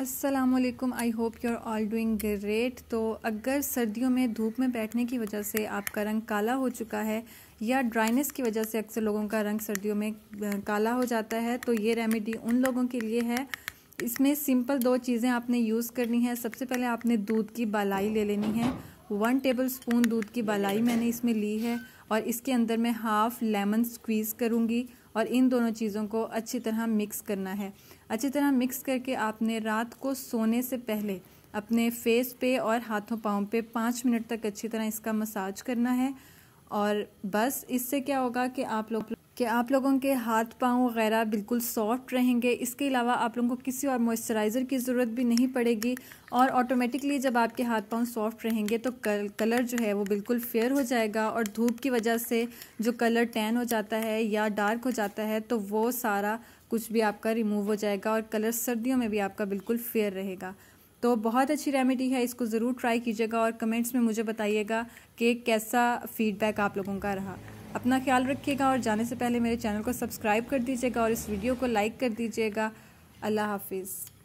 Aslam I hope you are all doing great तो अगर सर्दियों में धूप में बैठने की वजह से आपका रंग काला हो चुका है या ड्राइनेस की वजह से अक्सर लोगों का रंग सर्दियों में काला हो जाता है तो ये रेमेडी उन लोगों के लिए है इसमें सिंपल दो चीज़ें आपने यूज़ करनी है सबसे पहले आपने दूध की बलाई ले लेनी है वन टेबल स्पून दूध की बलाई मैंने इसमें ली है और इसके अंदर मैं हाफ़ लेमन स्क्वीज़ करूँगी और इन दोनों चीज़ों को अच्छी तरह मिक्स करना है अच्छी तरह मिक्स करके आपने रात को सोने से पहले अपने फेस पे और हाथों पाँव पे पाँच मिनट तक अच्छी तरह इसका मसाज करना है और बस इससे क्या होगा कि आप लोग कि आप लोगों के हाथ पाँव वगैरह बिल्कुल सॉफ्ट रहेंगे इसके अलावा आप लोगों को किसी और मॉइस्चराइज़र की ज़रूरत भी नहीं पड़ेगी और ऑटोमेटिकली जब आपके हाथ पाँव सॉफ्ट रहेंगे तो कल, कलर जो है वो बिल्कुल फेयर हो जाएगा और धूप की वजह से जो कलर टैन हो जाता है या डार्क हो जाता है तो वो सारा कुछ भी आपका रिमूव हो जाएगा और कलर सर्दियों में भी आपका बिल्कुल फेयर रहेगा तो बहुत अच्छी रेमेडी है इसको ज़रूर ट्राई कीजिएगा और कमेंट्स में मुझे बताइएगा कि कैसा फीडबैक आप लोगों का रहा अपना ख्याल रखिएगा और जाने से पहले मेरे चैनल को सब्सक्राइब कर दीजिएगा और इस वीडियो को लाइक कर दीजिएगा अल्लाह हाफिज़